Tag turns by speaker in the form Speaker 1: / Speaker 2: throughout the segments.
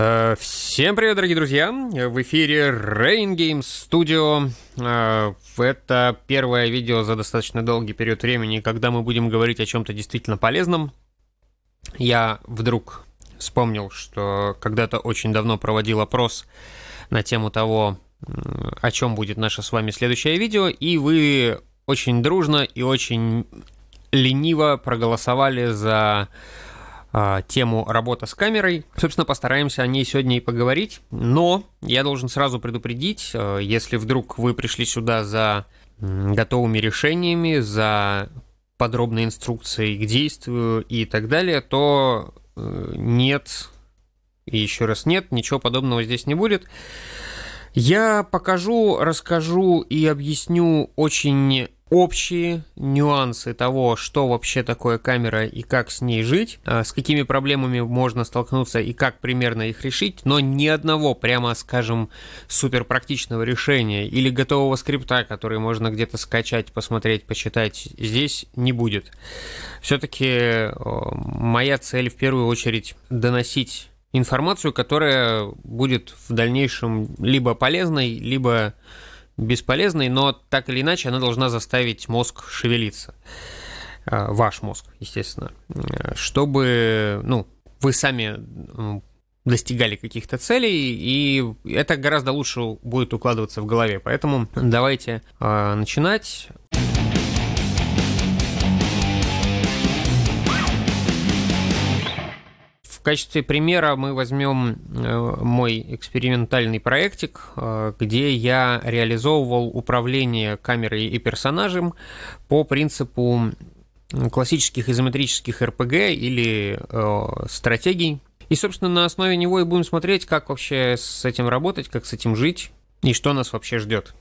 Speaker 1: Э, всем привет, дорогие друзья! В эфире Rain Games Studio. Э, это первое видео за достаточно долгий период времени, когда мы будем говорить о чем-то действительно полезном. Я вдруг вспомнил, что когда-то очень давно проводил опрос на тему того, о чем будет наше с вами следующее видео, и вы очень дружно и очень лениво проголосовали за а, тему работа с камерой. Собственно, постараемся о ней сегодня и поговорить. Но я должен сразу предупредить, а, если вдруг вы пришли сюда за готовыми решениями, за подробной инструкцией к действию и так далее, то э, нет, и еще раз нет, ничего подобного здесь не будет. Я покажу, расскажу и объясню очень общие нюансы того, что вообще такое камера и как с ней жить, а, с какими проблемами можно столкнуться и как примерно их решить, но ни одного, прямо скажем, супер практичного решения или готового скрипта, который можно где-то скачать, посмотреть, почитать, здесь не будет. Все-таки моя цель в первую очередь доносить информацию, которая будет в дальнейшем либо полезной, либо бесполезной, но так или иначе она должна заставить мозг шевелиться. Э, ваш мозг, естественно. Э, чтобы, ну, вы сами достигали каких-то целей, и это гораздо лучше будет укладываться в голове. Поэтому давайте э, начинать. качестве примера мы возьмем э, мой экспериментальный проектик, э, где я реализовывал управление камерой и персонажем по принципу классических изометрических РПГ или э, стратегий. И, собственно, на основе него и будем смотреть, как вообще с этим работать, как с этим жить и что нас вообще ждет.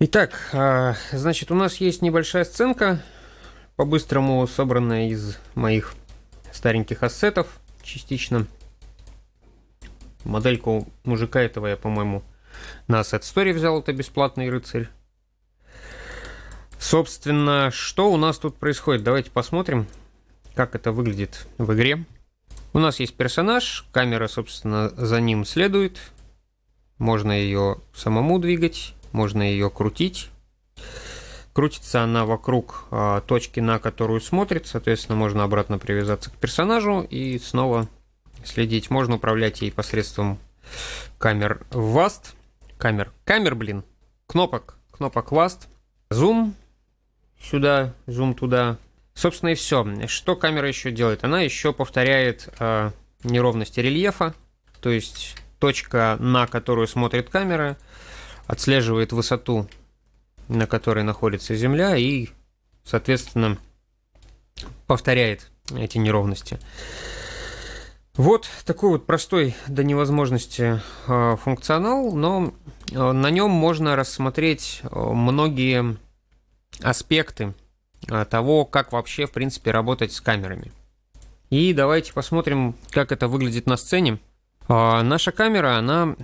Speaker 1: Итак, э, значит, у нас есть небольшая сценка, по-быстрому собранная из моих стареньких ассетов частично. Модельку мужика этого я, по-моему, на Asset Story взял, это бесплатный рыцарь. Собственно, что у нас тут происходит? Давайте посмотрим, как это выглядит в игре. У нас есть персонаж, камера, собственно, за ним следует. Можно ее самому двигать, можно ее крутить. Крутится она вокруг э, точки, на которую смотрит. Соответственно, можно обратно привязаться к персонажу и снова следить. Можно управлять ей посредством камер VAST. Камер, камер, блин, кнопок, кнопок VAST. Зум сюда, зум туда. Собственно и все. Что камера еще делает? Она еще повторяет э, неровности рельефа. То есть точка, на которую смотрит камера, отслеживает высоту на которой находится Земля, и, соответственно, повторяет эти неровности. Вот такой вот простой до невозможности а, функционал, но а, на нем можно рассмотреть а, многие аспекты того, как вообще, в принципе, работать с камерами. И давайте посмотрим, как это выглядит на сцене. Наша камера, она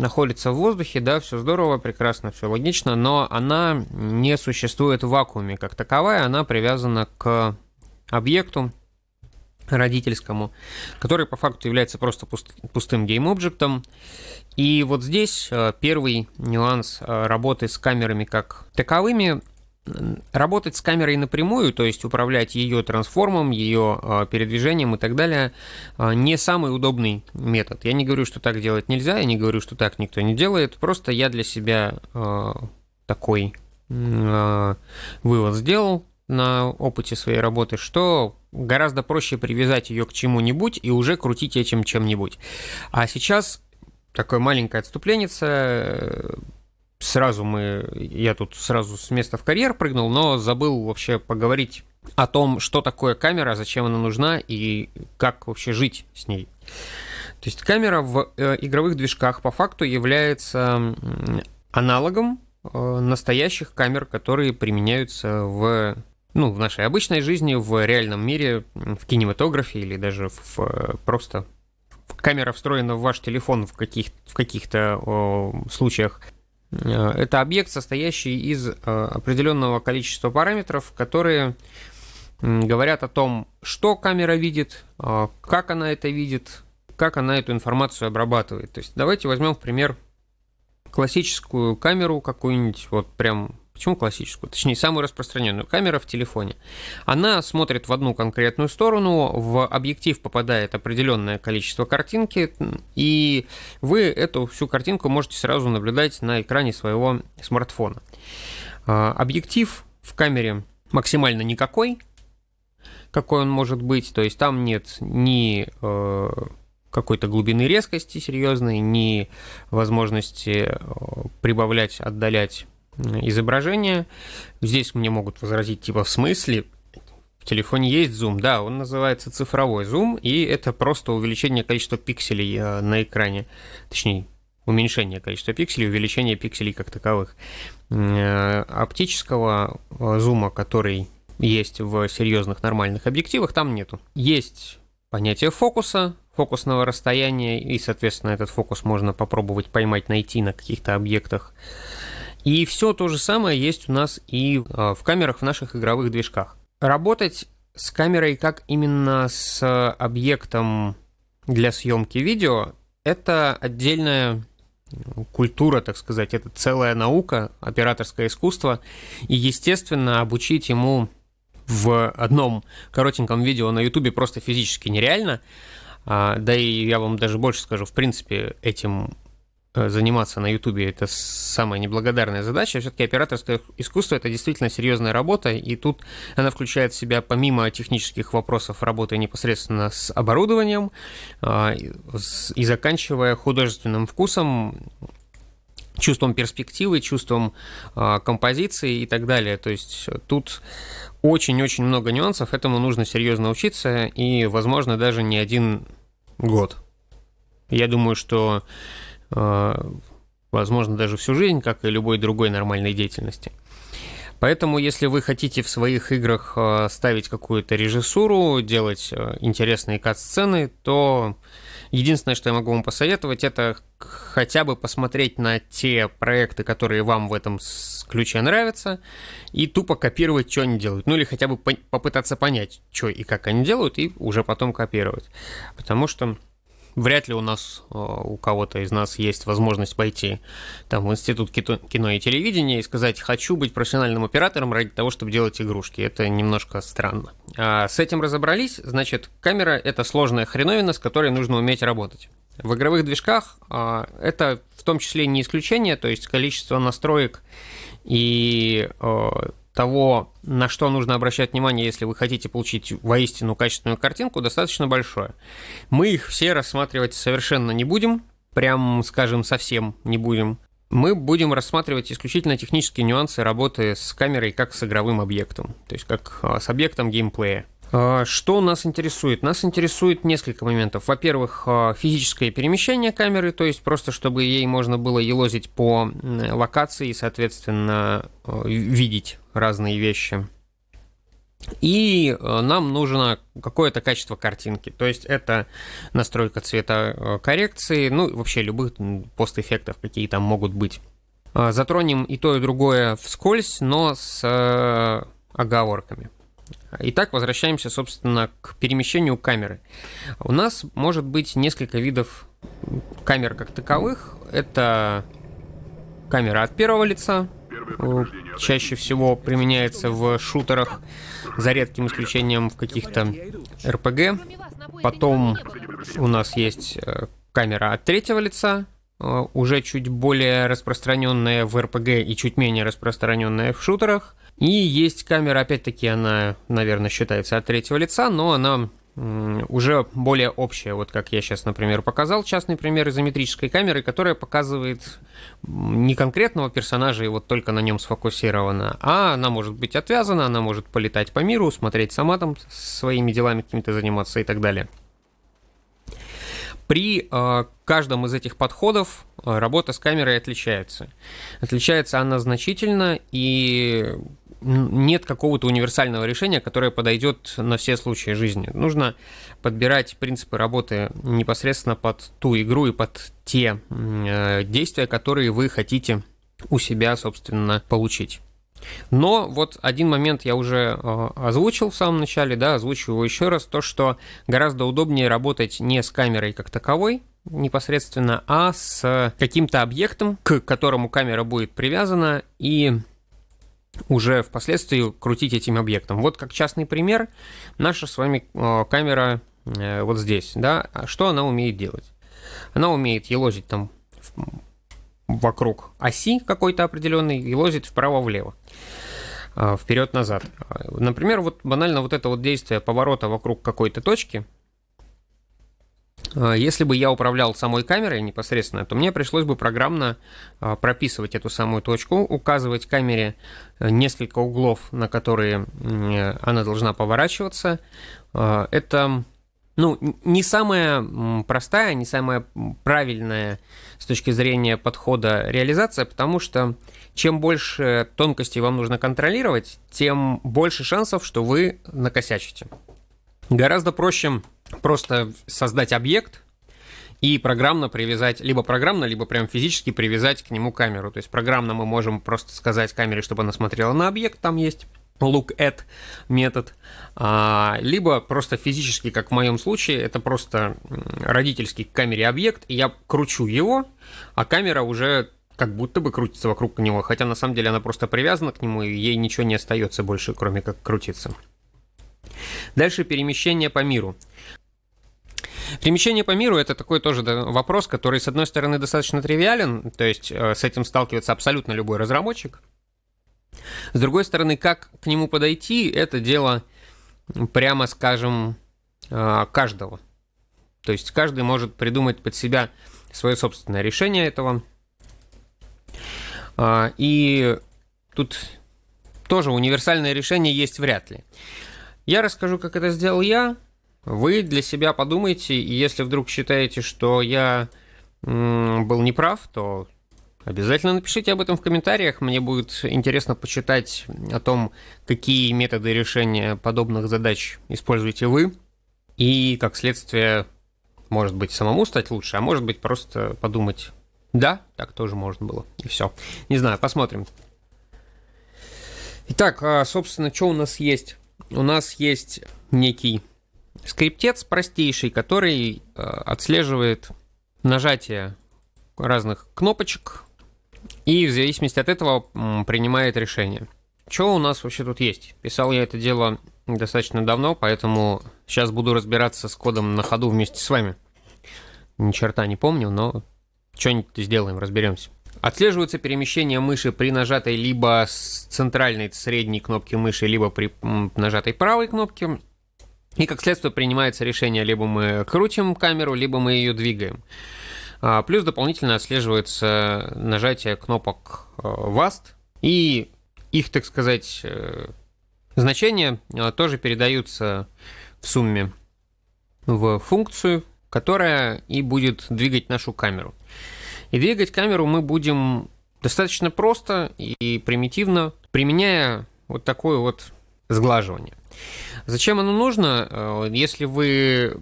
Speaker 1: находится в воздухе, да, все здорово, прекрасно, все логично, но она не существует в вакууме как таковая, она привязана к объекту родительскому, который по факту является просто пустым гейм-объектом. И вот здесь э, первый нюанс э, работы с камерами как таковыми Работать с камерой напрямую, то есть управлять ее трансформом, ее а, передвижением и так далее, а, не самый удобный метод. Я не говорю, что так делать нельзя, я не говорю, что так никто не делает, просто я для себя а, такой вывод сделал на опыте своей работы, что гораздо проще привязать ее к чему-нибудь и уже крутить этим чем-нибудь. А сейчас такое маленькое отступление сразу мы, я тут сразу с места в карьер прыгнул, но забыл вообще поговорить о том, что такое камера, зачем она нужна и как вообще жить с ней. То есть камера в э, игровых движках по факту является аналогом э, настоящих камер, которые применяются в ну, в нашей обычной жизни, в реальном мире, в кинематографе или даже в, э, в просто камера встроена в ваш телефон в каких в каких-то о, случаях. Э, это объект, состоящий из э, определенного количества параметров, которые говорят о том, что камера видит, э, как она это видит, как она эту информацию обрабатывает. То есть давайте возьмем, в пример, классическую камеру какую-нибудь, вот прям Почему классическую? Точнее, самую распространенную. Камера в телефоне. Она смотрит в одну конкретную сторону, в объектив попадает определенное количество картинки, и вы эту всю картинку можете сразу наблюдать на экране своего смартфона. А, объектив в камере максимально никакой, какой он может быть, то есть там нет ни э, какой-то глубины резкости серьезной, ни возможности э, прибавлять, отдалять изображение. Здесь мне могут возразить, типа, в смысле? В телефоне есть зум, да, он называется цифровой зум, и это просто увеличение количества пикселей э, на экране, точнее, уменьшение количества пикселей, увеличение пикселей как таковых. Э, оптического э, зума, который есть в серьезных нормальных объективах, там нету. Есть понятие фокуса, фокусного расстояния, и, соответственно, этот фокус можно попробовать поймать, найти на каких-то объектах. И все то же самое есть у нас и а, в камерах в наших игровых движках. Работать с камерой как именно с объектом для съемки видео, это отдельная культура, так сказать, это целая наука, операторское искусство. И, естественно, обучить ему в одном коротеньком видео на Ютубе просто физически нереально. А, да и я вам даже больше скажу, в принципе, этим Э, заниматься на Ютубе это самая неблагодарная задача. Все-таки операторское искусство это действительно серьезная работа, и тут она включает в себя помимо технических вопросов работы непосредственно с оборудованием э, и заканчивая художественным вкусом чувством перспективы, чувством э, композиции и так далее. То есть тут очень-очень много нюансов, этому нужно серьезно учиться и, возможно, даже не один год. Я думаю, что Э, возможно, даже всю жизнь, как и любой другой нормальной деятельности. Поэтому, если вы хотите в своих играх э, ставить какую-то режиссуру, делать э, интересные кат-сцены, то единственное, что я могу вам посоветовать, это хотя бы посмотреть на те проекты, которые вам в этом ключе нравятся, и тупо копировать, что они делают. Ну или хотя бы попытаться понять, что и как они делают, и уже потом копировать. Потому что вряд ли у нас, э, у кого-то из нас есть возможность пойти там, в институт кино и телевидения и сказать, хочу быть профессиональным оператором ради того, чтобы делать игрушки. Это немножко странно. А с этим разобрались, значит, камера — это сложная хреновина, с которой нужно уметь работать. В игровых движках а, это в том числе не исключение, то есть количество настроек и э, того, на что нужно обращать внимание, если вы хотите получить воистину качественную картинку, достаточно большое. Мы их все рассматривать совершенно не будем, прям, скажем, совсем не будем. Мы будем рассматривать исключительно технические нюансы работы с камерой как с игровым объектом, то есть как а, с объектом геймплея. А, что нас интересует? Нас интересует несколько моментов. Во-первых, а, физическое перемещение камеры, то есть просто чтобы ей можно было елозить по локации и, соответственно, видеть разные вещи. И э, нам нужно какое-то качество картинки. То есть это настройка цвета э, коррекции, ну вообще любых постэффектов, какие там могут быть. А, затронем и то, и другое вскользь, но с э, оговорками. Итак, возвращаемся, собственно, к перемещению камеры. У нас может быть несколько видов камер как таковых. Это камера от первого лица, Э, чаще всего применяется в шутерах, за редким исключением в каких-то РПГ. Потом у нас есть э, камера от третьего лица, э, уже чуть более распространенная в РПГ и чуть менее распространенная в шутерах. И есть камера, опять-таки, она, наверное, считается от третьего лица, но она уже более общая, вот как я сейчас, например, показал, частный пример изометрической камеры, которая показывает не конкретного персонажа и вот только на нем сфокусирована, а она может быть отвязана, она может полетать по миру, смотреть сама там своими делами какими-то заниматься и так далее. При э, каждом из этих подходов э, работа с камерой отличается. Отличается она значительно, и нет какого-то универсального решения, которое подойдет на все случаи жизни. Нужно подбирать принципы работы непосредственно под ту игру и под те э, действия, которые вы хотите у себя, собственно, получить. Но вот один момент я уже э, озвучил в самом начале, да, озвучу его еще раз, то, что гораздо удобнее работать не с камерой как таковой, непосредственно, а с каким-то объектом, к которому камера будет привязана, и уже впоследствии крутить этим объектом. Вот как частный пример, наша с вами э, камера э, вот здесь, да, а что она умеет делать? Она умеет елозить там вокруг оси какой-то определенной и лозит вправо-влево а, вперед-назад. Например, вот банально вот это вот действие поворота вокруг какой-то точки, а, если бы я управлял самой камерой непосредственно, то мне пришлось бы программно а, прописывать эту самую точку, указывать камере несколько углов, на которые э, она должна поворачиваться. Это ну, не самая простая, не самая правильная с точки зрения подхода реализация, потому что чем больше тонкостей вам нужно контролировать, тем больше шансов, что вы накосячите. Гораздо проще просто создать объект, и программно привязать, либо программно, либо прям физически привязать к нему камеру. То есть программно мы можем просто сказать камере, чтобы она смотрела на объект, там есть look at метод, а, либо просто физически, как в моем случае, это просто родительский к камере объект, и я кручу его, а камера уже как будто бы крутится вокруг него, хотя на самом деле она просто привязана к нему, и ей ничего не остается больше, кроме как крутиться. Дальше перемещение по миру. Перемещение по миру это такой тоже вопрос, который, с одной стороны, достаточно тривиален, то есть э, с этим сталкивается абсолютно любой разработчик, с другой стороны, как к нему подойти, это дело, прямо скажем, а, каждого. То есть каждый может придумать под себя свое собственное решение этого. А, и тут тоже универсальное решение есть вряд ли. Я расскажу, как это сделал я. Вы для себя подумайте, и если вдруг считаете, что я был неправ, то Обязательно напишите об этом в комментариях. Мне будет интересно почитать о том, какие методы решения подобных задач используете вы. И как следствие, может быть, самому стать лучше, а может быть, просто подумать, да, так тоже можно было. И все. Не знаю, посмотрим. Итак, а, собственно, что у нас есть? У нас есть некий скриптец простейший, который а, отслеживает нажатие разных кнопочек и в зависимости от этого принимает решение. Что у нас вообще тут есть? Писал я это дело достаточно давно, поэтому сейчас буду разбираться с кодом на ходу вместе с вами. Ни черта не помню, но что-нибудь сделаем, разберемся. Отслеживается перемещение мыши при нажатой либо с центральной средней кнопки мыши, либо при нажатой правой кнопке. И как следствие принимается решение, либо мы крутим камеру, либо мы ее двигаем. А, плюс дополнительно отслеживается нажатие кнопок VAST, э, и их, так сказать, э, значения э, тоже передаются в сумме в функцию, которая и будет двигать нашу камеру. И двигать камеру мы будем достаточно просто и примитивно, применяя вот такое вот сглаживание. Зачем оно нужно? Если вы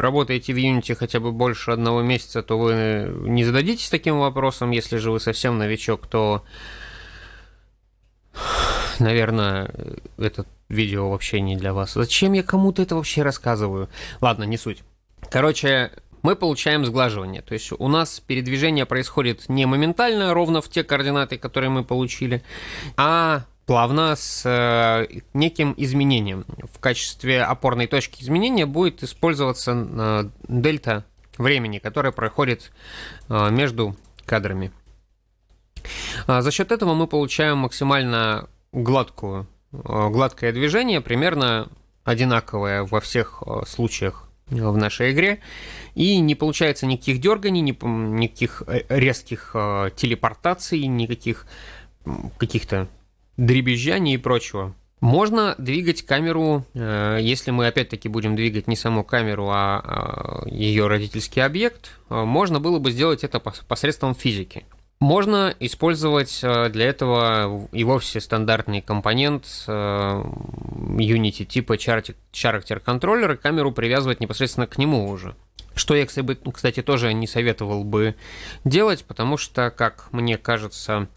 Speaker 1: работаете в Unity хотя бы больше одного месяца, то вы э, не зададитесь таким вопросом. Если же вы совсем новичок, то, наверное, это видео вообще не для вас. Зачем я кому-то это вообще рассказываю? Ладно, не суть. Короче, мы получаем сглаживание. То есть у нас передвижение происходит не моментально, ровно в те координаты, которые мы получили, а плавно с э, неким изменением. В качестве опорной точки изменения будет использоваться э, дельта времени, которая проходит э, между кадрами. А, за счет этого мы получаем максимально гладкую, гладкое движение, примерно одинаковое во всех случаях в нашей игре. И не получается никаких дерганий, никаких резких телепортаций, никаких каких-то дребезжания и прочего. Можно двигать камеру, э, если мы опять-таки будем двигать не саму камеру, а э, ее родительский объект, э, можно было бы сделать это посредством физики. Можно использовать для этого и вовсе стандартный компонент Unity типа Character Controller и камеру привязывать непосредственно к нему уже. Что я, кстати, тоже не советовал бы делать, потому что, как мне кажется,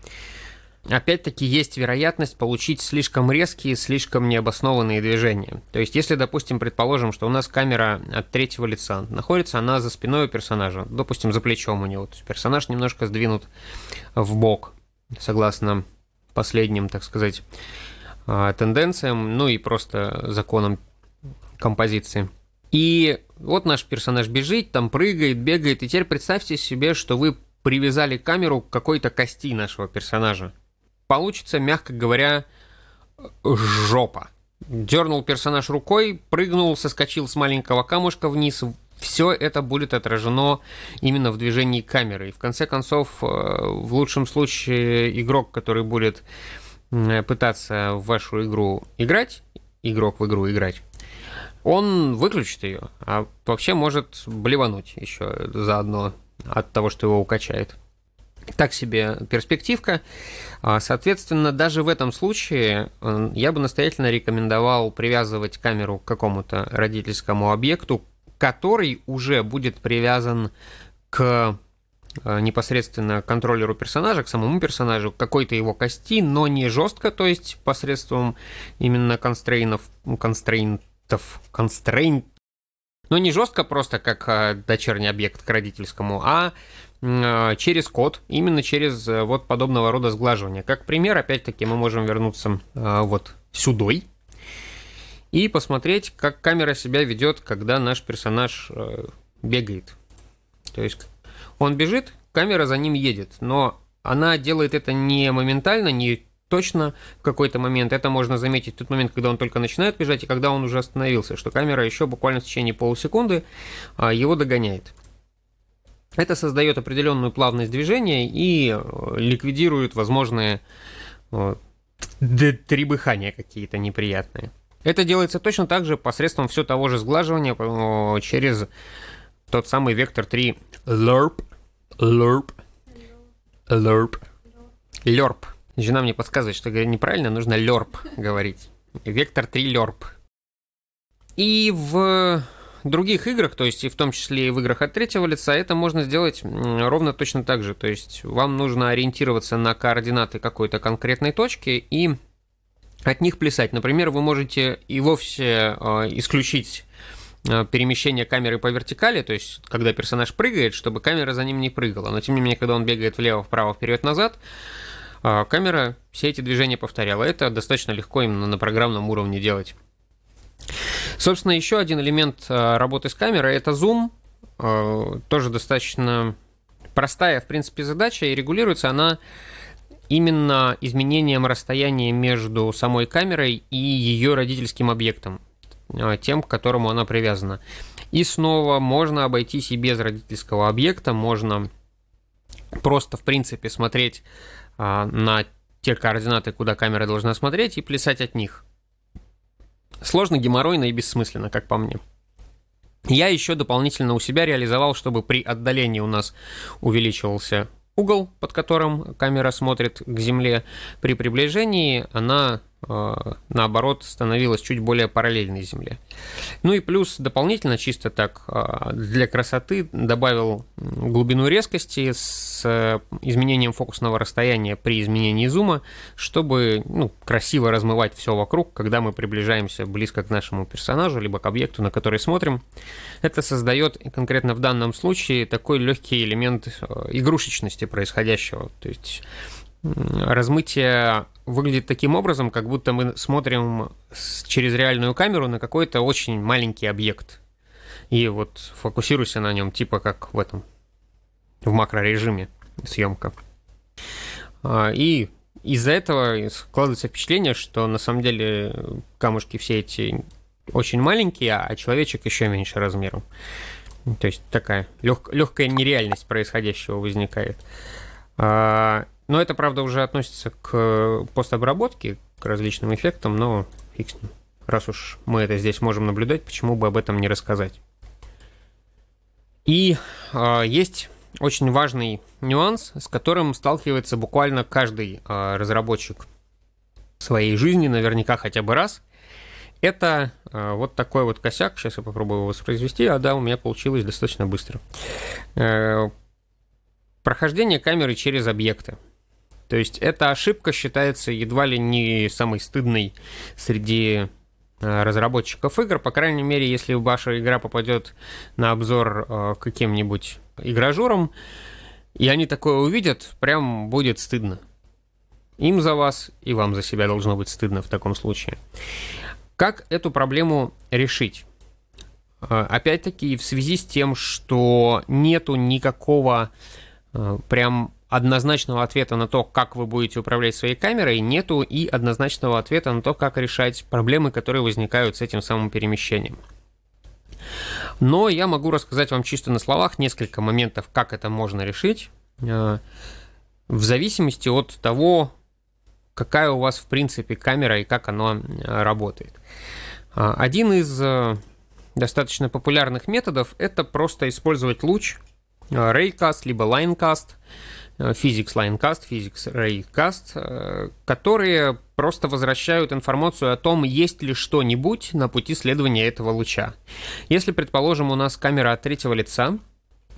Speaker 1: опять-таки есть вероятность получить слишком резкие, слишком необоснованные движения. То есть, если, допустим, предположим, что у нас камера от третьего лица, находится она за спиной у персонажа, допустим, за плечом у него, то есть персонаж немножко сдвинут в бок, согласно последним, так сказать, а, тенденциям, ну и просто законам композиции. И вот наш персонаж бежит, там прыгает, бегает, и теперь представьте себе, что вы привязали камеру к какой-то кости нашего персонажа получится, мягко говоря, жопа. Дернул персонаж рукой, прыгнул, соскочил с маленького камушка вниз. Все это будет отражено именно в движении камеры. И в конце концов, э, в лучшем случае, игрок, который будет э, пытаться в вашу игру играть, игрок в игру играть, он выключит ее, а вообще может блевануть еще заодно от того, что его укачает. Так себе перспективка. А, соответственно, даже в этом случае э, я бы настоятельно рекомендовал привязывать камеру к какому-то родительскому объекту, который уже будет привязан к э, непосредственно контроллеру персонажа, к самому персонажу, к какой-то его кости, но не жестко, то есть посредством именно констрейнов, констрейнтов, констрейнт но не жестко просто как э, дочерний объект к родительскому, а э, через код, именно через э, вот подобного рода сглаживание. Как пример, опять-таки, мы можем вернуться вот сюдой и посмотреть, как камера себя ведет, когда наш персонаж бегает. То есть он бежит, камера за ним едет, но она делает это не моментально, не точно в какой-то момент. Это можно заметить в тот момент, когда он только начинает бежать и когда он уже остановился, что камера еще буквально в течение полусекунды а, его догоняет. Это создает определенную плавность движения и э, ликвидирует возможные э, требыхания какие-то неприятные. Это делается точно так же посредством все того же сглаживания э, через тот самый вектор 3 LERP, LERP, LERP, LERP. Жена мне подсказывает, что говорю неправильно, нужно лерп говорить. Вектор 3 лерп. И в других играх, то есть и в том числе и в играх от третьего лица, это можно сделать ровно точно так же. То есть вам нужно ориентироваться на координаты какой-то конкретной точки и от них плясать. Например, вы можете и вовсе а, исключить а, перемещение камеры по вертикали, то есть когда персонаж прыгает, чтобы камера за ним не прыгала. Но тем не менее, когда он бегает влево, вправо, вперед, назад, а, камера все эти движения повторяла. Это достаточно легко именно на программном уровне делать. Собственно, еще один элемент а, работы с камерой – это зум. А, тоже достаточно простая, в принципе, задача, и регулируется она именно изменением расстояния между самой камерой и ее родительским объектом, тем, к которому она привязана. И снова можно обойтись и без родительского объекта, можно просто, в принципе, смотреть а, на те координаты, куда камера должна смотреть, и плясать от них. Сложно, геморройно и бессмысленно, как по мне. Я еще дополнительно у себя реализовал, чтобы при отдалении у нас увеличивался угол, под которым камера смотрит к земле. При приближении она Э, наоборот, становилась чуть более параллельной Земле. Ну и плюс дополнительно, чисто так, э, для красоты добавил глубину резкости с э, изменением фокусного расстояния при изменении зума, чтобы ну, красиво размывать все вокруг, когда мы приближаемся близко к нашему персонажу, либо к объекту, на который смотрим. Это создает конкретно в данном случае такой легкий элемент игрушечности происходящего. То есть размытие выглядит таким образом, как будто мы смотрим через реальную камеру на какой-то очень маленький объект. И вот фокусируйся на нем, типа как в этом, в макрорежиме съемка. А, и из-за этого складывается впечатление, что на самом деле камушки все эти очень маленькие, а человечек еще меньше размером. То есть такая лег, легкая нереальность происходящего возникает. А, но это, правда, уже относится к э, постобработке, к различным эффектам, но фиг с ним. Раз уж мы это здесь можем наблюдать, почему бы об этом не рассказать? И э, есть очень важный нюанс, с которым сталкивается буквально каждый э, разработчик в своей жизни, наверняка хотя бы раз. Это э, вот такой вот косяк. Сейчас я попробую его воспроизвести. А да, у меня получилось достаточно быстро. Э, прохождение камеры через объекты. То есть эта ошибка считается едва ли не самой стыдной среди э, разработчиков игр. По крайней мере, если ваша игра попадет на обзор э, каким-нибудь игражурам, и они такое увидят, прям будет стыдно. Им за вас и вам за себя должно быть стыдно в таком случае. Как эту проблему решить? Э, опять-таки, в связи с тем, что нету никакого прям однозначного ответа на то, как вы будете управлять своей камерой, нету и однозначного ответа на то, как решать проблемы, которые возникают с этим самым перемещением. Но я могу рассказать вам чисто на словах несколько моментов, как это можно решить, э, в зависимости от того, какая у вас в принципе камера и как она э, работает. А, один из э, достаточно популярных методов это просто использовать луч Raycast либо Linecast Э, Physics Linecast, Physics Raycast, э, которые просто возвращают информацию о том, есть ли что-нибудь на пути следования этого луча. Если, предположим, у нас камера от третьего лица,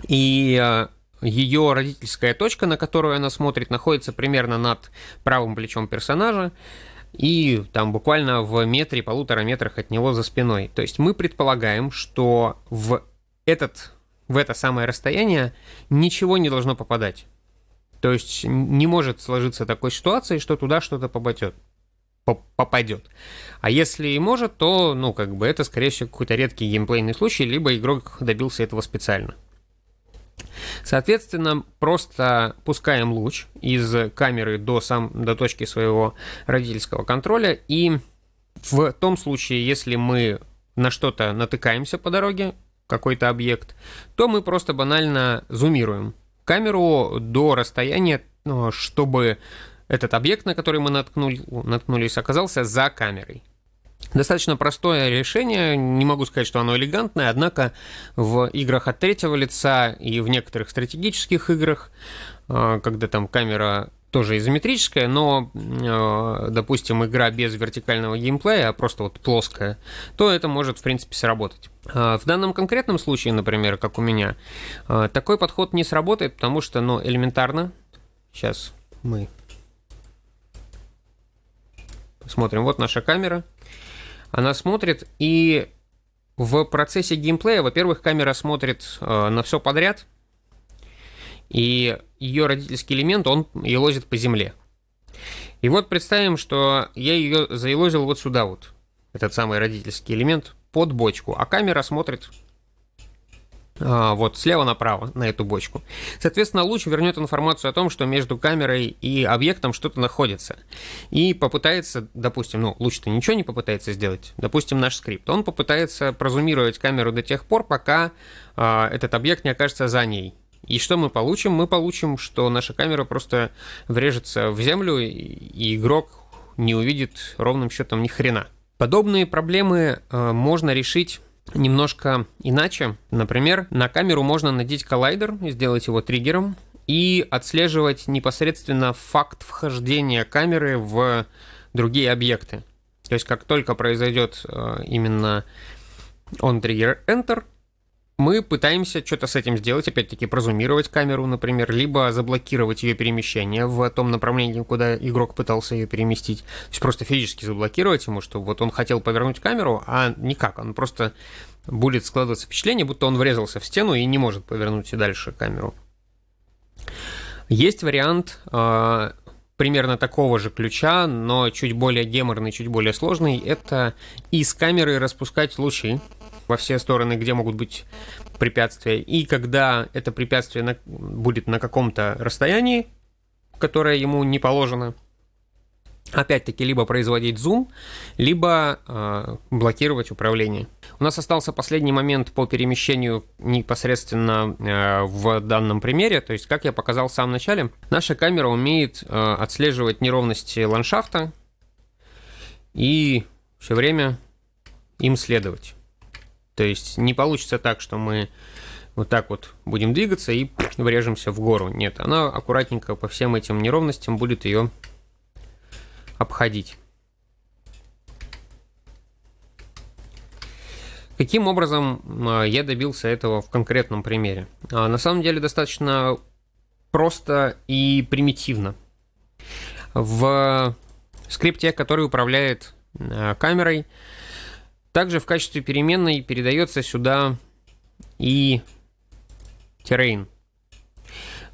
Speaker 1: и э, ее родительская точка, на которую она смотрит, находится примерно над правым плечом персонажа, и там буквально в метре, полутора метрах от него за спиной. То есть мы предполагаем, что в этот в это самое расстояние ничего не должно попадать. То есть не может сложиться такой ситуации, что туда что-то попадет. попадет. А если и может, то, ну, как бы это, скорее всего, какой-то редкий геймплейный случай, либо игрок добился этого специально. Соответственно, просто пускаем луч из камеры до, сам, до точки своего родительского контроля. И в том случае, если мы на что-то натыкаемся по дороге, какой-то объект, то мы просто банально зумируем камеру до расстояния, ну, чтобы этот объект, на который мы наткнули, наткнулись, оказался за камерой. Достаточно простое решение, не могу сказать, что оно элегантное, однако в играх от третьего лица и в некоторых стратегических играх, а, когда там камера тоже изометрическая, но, э, допустим, игра без вертикального геймплея, а просто вот плоская, то это может, в принципе, сработать. А, в данном конкретном случае, например, как у меня, э, такой подход не сработает, потому что, ну, элементарно, сейчас мы посмотрим. вот наша камера, она смотрит, и в процессе геймплея, во-первых, камера смотрит э, на все подряд, и ее родительский элемент, он елозит по земле. И вот представим, что я ее заелозил вот сюда вот, этот самый родительский элемент, под бочку, а камера смотрит а, вот слева направо на эту бочку. Соответственно, луч вернет информацию о том, что между камерой и объектом что-то находится. И попытается, допустим, ну, луч-то ничего не попытается сделать, допустим, наш скрипт. Он попытается прозумировать камеру до тех пор, пока а, этот объект не окажется за ней. И что мы получим? Мы получим, что наша камера просто врежется в землю, и игрок не увидит ровным счетом ни хрена. Подобные проблемы э, можно решить немножко иначе. Например, на камеру можно надеть коллайдер, сделать его триггером и отслеживать непосредственно факт вхождения камеры в другие объекты. То есть как только произойдет э, именно on trigger Enter, мы пытаемся что-то с этим сделать, опять-таки прозумировать камеру, например, либо заблокировать ее перемещение в том направлении, куда игрок пытался ее переместить. То есть просто физически заблокировать ему, что вот он хотел повернуть камеру, а никак, он просто будет складываться впечатление, будто он врезался в стену и не может повернуть и дальше камеру. Есть вариант а, примерно такого же ключа, но чуть более геморный, чуть более сложный. Это из камеры распускать лучи во все стороны, где могут быть препятствия. И когда это препятствие на, будет на каком-то расстоянии, которое ему не положено, опять-таки либо производить зум, либо э, блокировать управление. У нас остался последний момент по перемещению непосредственно э, в данном примере, то есть как я показал в самом начале, наша камера умеет э, отслеживать неровности ландшафта и все время им следовать. То есть не получится так, что мы вот так вот будем двигаться и врежемся в гору. Нет, она аккуратненько по всем этим неровностям будет ее обходить. Каким образом а, я добился этого в конкретном примере? А, на самом деле достаточно просто и примитивно. В скрипте, который управляет а, камерой, также в качестве переменной передается сюда и terrain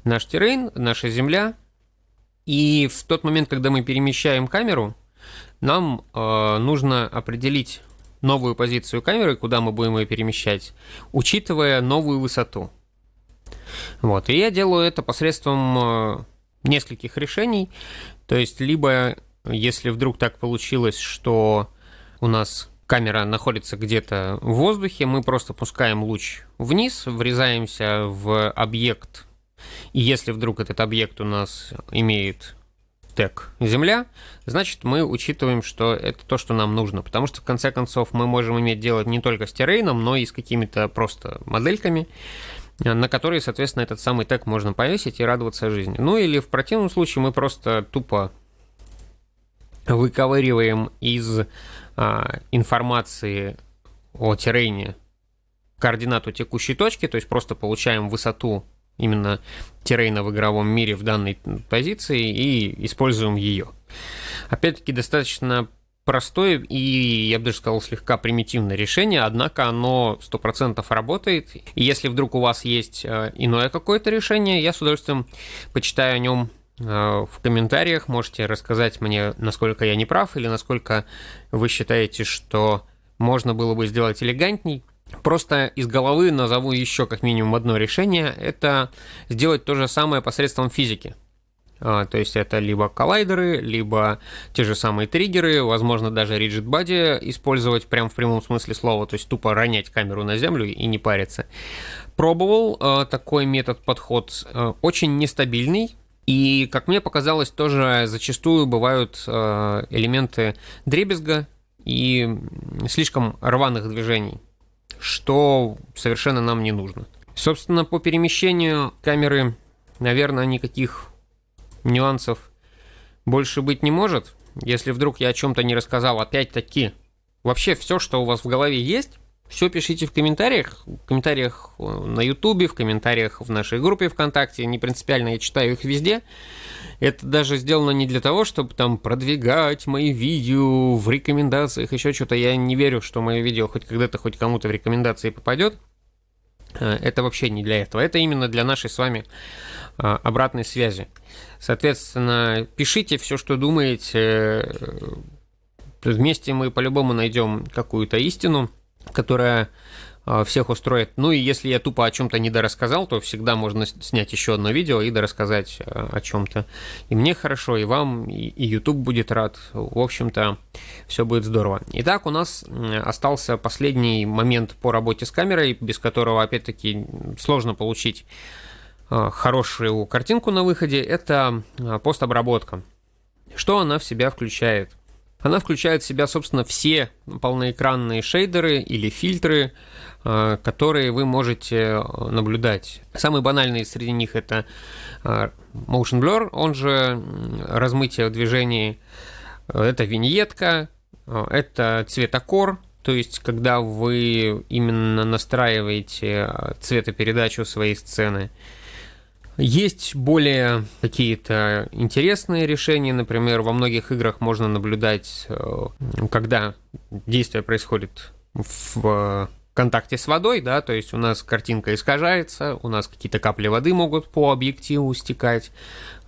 Speaker 1: Наш terrain наша земля. И в тот момент, когда мы перемещаем камеру, нам э, нужно определить новую позицию камеры, куда мы будем ее перемещать, учитывая новую высоту. Вот, и я делаю это посредством э, нескольких решений. То есть, либо, если вдруг так получилось, что у нас камера находится где-то в воздухе, мы просто пускаем луч вниз, врезаемся в объект, и если вдруг этот объект у нас имеет тег Земля, значит мы учитываем, что это то, что нам нужно, потому что в конце концов мы можем иметь дело не только с террейном, но и с какими-то просто модельками, на которые, соответственно, этот самый тег можно повесить и радоваться жизни. Ну или в противном случае мы просто тупо выковыриваем из а, информации о террейне координату текущей точки, то есть просто получаем высоту именно террейна в игровом мире в данной позиции и используем ее. Опять-таки достаточно простое и, я бы даже сказал, слегка примитивное решение, однако оно 100% работает. И если вдруг у вас есть э, иное какое-то решение, я с удовольствием почитаю о нем Э, в комментариях можете рассказать мне, насколько я не прав или насколько вы считаете, что можно было бы сделать элегантней. Просто из головы назову еще как минимум одно решение. Это сделать то же самое посредством физики. Э, то есть это либо коллайдеры, либо те же самые триггеры, возможно, даже rigid body использовать прям в прямом смысле слова, то есть тупо ронять камеру на землю и не париться. Пробовал э, такой метод подход, очень нестабильный, и, как мне показалось, тоже зачастую бывают э, элементы дребезга и слишком рваных движений, что совершенно нам не нужно. Собственно, по перемещению камеры, наверное, никаких нюансов больше быть не может. Если вдруг я о чем-то не рассказал, опять-таки, вообще все, что у вас в голове есть, все пишите в комментариях, в комментариях э, на Ютубе, в комментариях в нашей группе ВКонтакте. Не принципиально, я читаю их везде. Это даже сделано не для того, чтобы там продвигать мои видео в рекомендациях, еще что-то. Я не верю, что мое видео хоть когда-то, хоть кому-то в рекомендации попадет. Э, это вообще не для этого. Это именно для нашей с вами э, обратной связи. Соответственно, пишите все, что думаете. Вместе мы по-любому найдем какую-то истину которая а, всех устроит. Ну и если я тупо о чем-то недорассказал, то всегда можно снять еще одно видео и дорассказать а, о чем-то. И мне хорошо, и вам, и YouTube будет рад. В общем-то, все будет здорово. Итак, у нас остался последний момент по работе с камерой, без которого, опять-таки, сложно получить а, хорошую картинку на выходе. Это постобработка. Что она в себя включает? Она включает в себя, собственно, все полноэкранные шейдеры или фильтры, э, которые вы можете э, наблюдать. Самые банальные среди них это э, motion blur, он же размытие в движении, это виньетка, это цветокор, то есть, когда вы именно настраиваете цветопередачу своей сцены. Есть более какие-то интересные решения, например, во многих играх можно наблюдать, э, когда действие происходит в контакте с водой, да, то есть у нас картинка искажается, у нас какие-то капли воды могут по объективу стекать,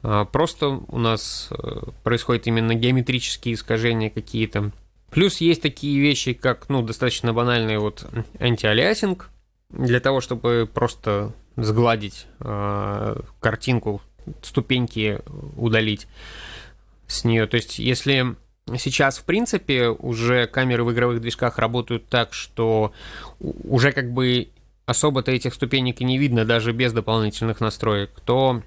Speaker 1: а, просто у нас э, происходят именно геометрические искажения какие-то. Плюс есть такие вещи, как, ну, достаточно банальный вот антиалиасинг, для того, чтобы просто сгладить э, картинку, ступеньки удалить с нее. То есть, если сейчас, в принципе, уже камеры в игровых движках работают так, что уже как бы особо-то этих ступенек и не видно даже без дополнительных настроек, то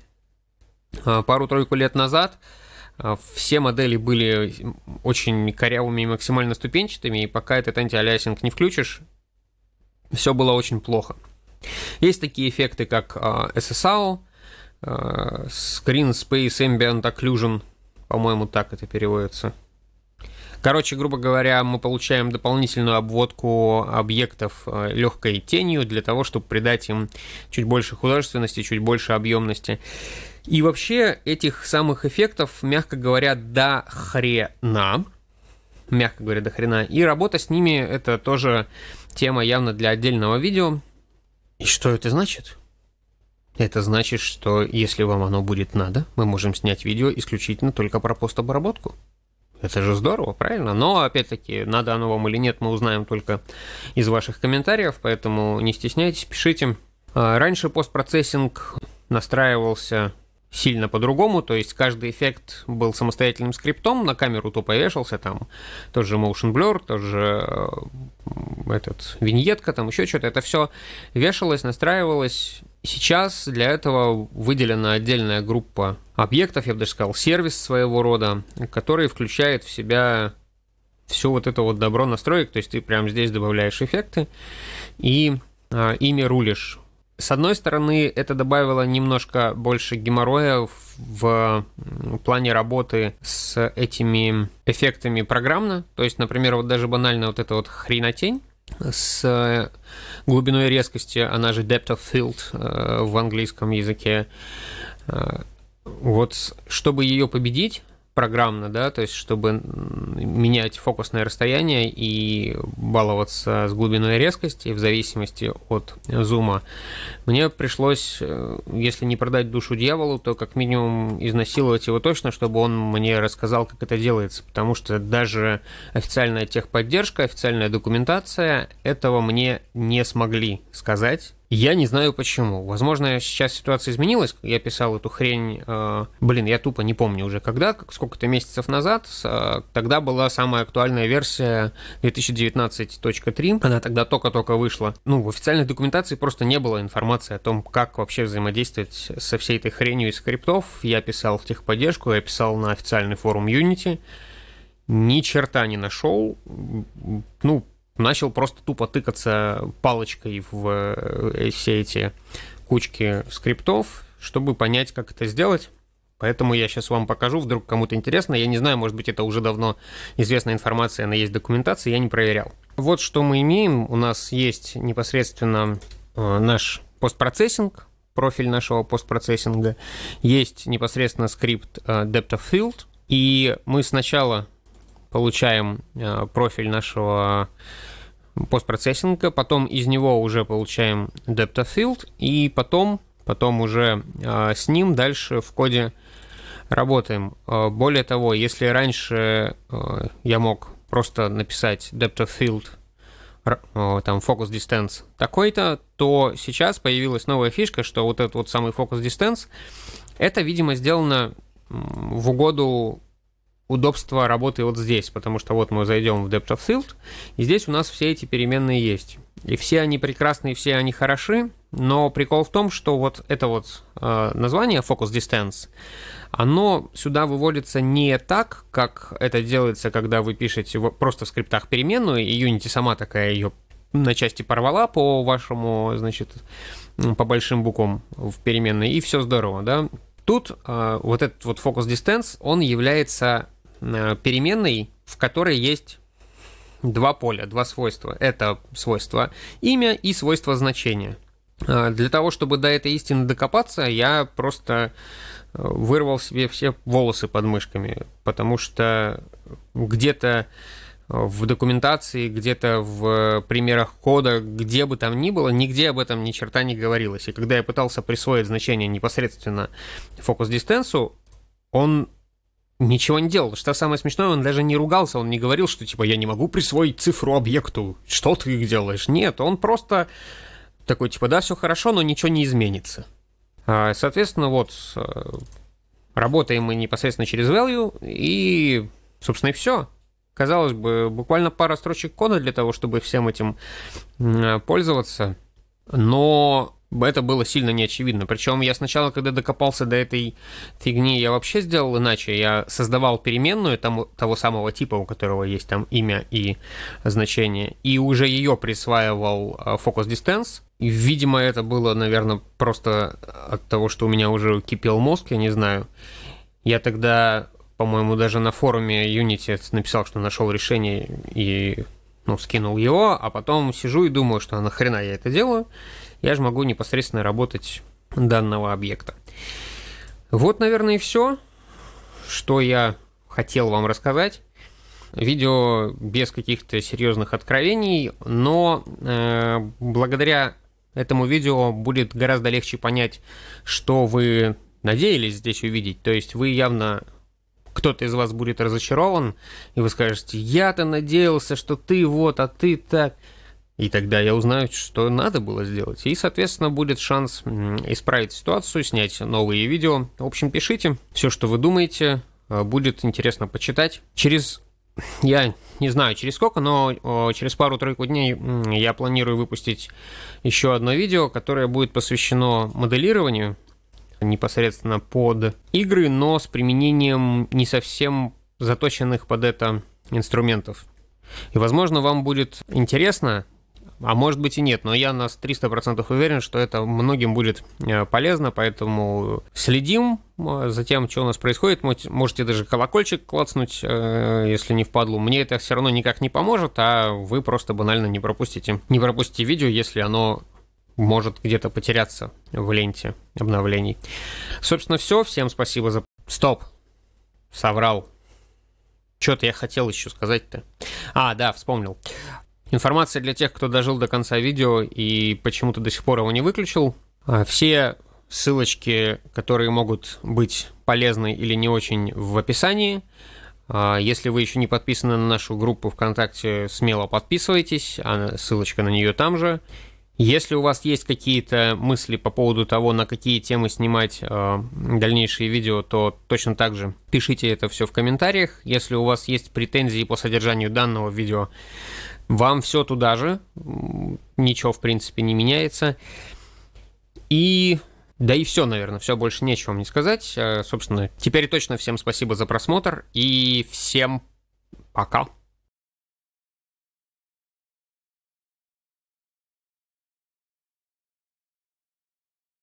Speaker 1: э, пару-тройку лет назад э, все модели были очень корявыми и максимально ступенчатыми, и пока этот антиалиасинг не включишь, все было очень плохо. Есть такие эффекты, как а, SSL, а, Screen Space Ambient Occlusion, по-моему, так это переводится. Короче, грубо говоря, мы получаем дополнительную обводку объектов а, легкой тенью для того, чтобы придать им чуть больше художественности, чуть больше объемности. И вообще этих самых эффектов, мягко говоря, до хрена. Мягко говоря, до хрена. И работа с ними это тоже тема явно для отдельного видео. И что это значит? Это значит, что если вам оно будет надо, мы можем снять видео исключительно только про постобработку. Это же здорово, правильно? Но, опять-таки, надо оно вам или нет, мы узнаем только из ваших комментариев, поэтому не стесняйтесь, пишите. А, раньше постпроцессинг настраивался сильно по-другому, то есть каждый эффект был самостоятельным скриптом, на камеру то повешался, там тот же motion blur, тот же э, этот, виньетка, там еще что-то, это все вешалось, настраивалось. Сейчас для этого выделена отдельная группа объектов, я бы даже сказал, сервис своего рода, который включает в себя все вот это вот добро настроек, то есть ты прямо здесь добавляешь эффекты и э, ими рулишь с одной стороны, это добавило немножко больше геморроя в, в плане работы с этими эффектами программно. То есть, например, вот даже банально вот эта вот хренотень с э, глубиной резкости, она же depth of field э, в английском языке. Э, вот чтобы ее победить, программно, да, то есть чтобы менять фокусное расстояние и баловаться с глубиной резкости в зависимости от зума, мне пришлось, э, если не продать душу дьяволу, то как минимум изнасиловать его точно, чтобы он мне рассказал, как это делается, потому что даже официальная техподдержка, официальная документация этого мне не смогли сказать, я не знаю почему. Возможно, сейчас ситуация изменилась. Я писал эту хрень, э, блин, я тупо не помню уже когда, сколько-то месяцев назад. Э, тогда была самая актуальная версия 2019.3. Она тогда только-только вышла. Ну, в официальной документации просто не было информации о том, как вообще взаимодействовать со всей этой хренью из скриптов. Я писал в техподдержку, я писал на официальный форум Unity. Ни черта не нашел. Ну, начал просто тупо тыкаться палочкой в э, все эти кучки скриптов, чтобы понять, как это сделать. Поэтому я сейчас вам покажу, вдруг кому-то интересно. Я не знаю, может быть, это уже давно известная информация, она есть в документации, я не проверял. Вот что мы имеем. У нас есть непосредственно э, наш постпроцессинг, профиль нашего постпроцессинга. Есть непосредственно скрипт э, Depth of Field. И мы сначала получаем э, профиль нашего постпроцессинга, потом из него уже получаем depth of field, и потом, потом уже э, с ним дальше в коде работаем. Э, более того, если раньше я мог просто написать depth of field там фокус distance такой-то, то сейчас появилась новая фишка, что вот этот вот самый фокус distance, это, видимо, сделано в угоду удобство работы вот здесь, потому что вот мы зайдем в Depth of Field, и здесь у нас все эти переменные есть. И все они прекрасны, и все они хороши, но прикол в том, что вот это вот э, название Focus Distance, оно сюда выводится не так, как это делается, когда вы пишете просто в скриптах переменную, и Unity сама такая ее на части порвала по вашему, значит, по большим буквам в переменной, и все здорово, да. Тут э, вот этот вот Focus Distance, он является Э, переменной, в которой есть два поля, два свойства. Это свойство имя и свойство значения. Э, для того, чтобы до этой истины докопаться, я просто э, вырвал себе все волосы под мышками, потому что где-то в документации, где-то в примерах кода, где бы там ни было, нигде об этом ни черта не говорилось. И когда я пытался присвоить значение непосредственно фокус-дистанцу, он ничего не делал. Что самое смешное, он даже не ругался, он не говорил, что типа я не могу присвоить цифру объекту, что ты их делаешь. Нет, он просто такой типа да, все хорошо, но ничего не изменится. А, соответственно, вот э, работаем мы непосредственно через value и, собственно, и все. Казалось бы, буквально пара строчек кода для того, чтобы всем этим пользоваться. Но это было сильно неочевидно. Причем я сначала, когда докопался до этой фигни, я вообще сделал иначе. Я создавал переменную тому, того самого типа, у которого есть там имя и значение, и уже ее присваивал э, Focus Distance. И, видимо, это было, наверное, просто э, от того, что у меня уже кипел мозг, я не знаю. Я тогда, по-моему, даже на форуме Unity написал, что нашел решение и ну, скинул его, а потом сижу и думаю, что «А нахрена я это делаю, я же могу непосредственно работать данного объекта. Вот, наверное, и все, что я хотел вам рассказать. Видео без каких-то серьезных откровений, но э, благодаря этому видео будет гораздо легче понять, что вы надеялись здесь увидеть. То есть вы явно кто-то из вас будет разочарован, и вы скажете, я-то надеялся, что ты вот, а ты так. И тогда я узнаю, что надо было сделать. И, соответственно, будет шанс исправить ситуацию, снять новые видео. В общем, пишите все, что вы думаете. Э, будет интересно почитать. Через я не знаю через сколько, но через пару-тройку дней я планирую выпустить еще одно видео, которое будет посвящено моделированию непосредственно под игры, но с применением не совсем заточенных под это инструментов. И, возможно, вам будет интересно, а может быть и нет, но я на 300% уверен, что это многим будет э, полезно, поэтому следим э, за тем, что у нас происходит. Можете даже колокольчик клацнуть, э, если не впадлу. Мне это все равно никак не поможет, а вы просто банально не пропустите. Не пропустите видео, если оно может где-то потеряться в ленте обновлений. Собственно, все. Всем спасибо за... Стоп! Соврал. Что-то я хотел еще сказать-то. А, да, вспомнил. Информация для тех, кто дожил до конца видео и почему-то до сих пор его не выключил. А, все ссылочки, которые могут быть полезны или не очень в описании. А, если вы еще не подписаны на нашу группу ВКонтакте, смело подписывайтесь, а ссылочка на нее там же. Если у вас есть какие-то мысли по поводу того, на какие темы снимать э, дальнейшие видео, то точно так же пишите это все в комментариях. Если у вас есть претензии по содержанию данного видео, вам все туда же, ничего в принципе не меняется. И да и все, наверное, все больше нечего мне сказать. Э, собственно, теперь точно всем спасибо за просмотр и всем пока.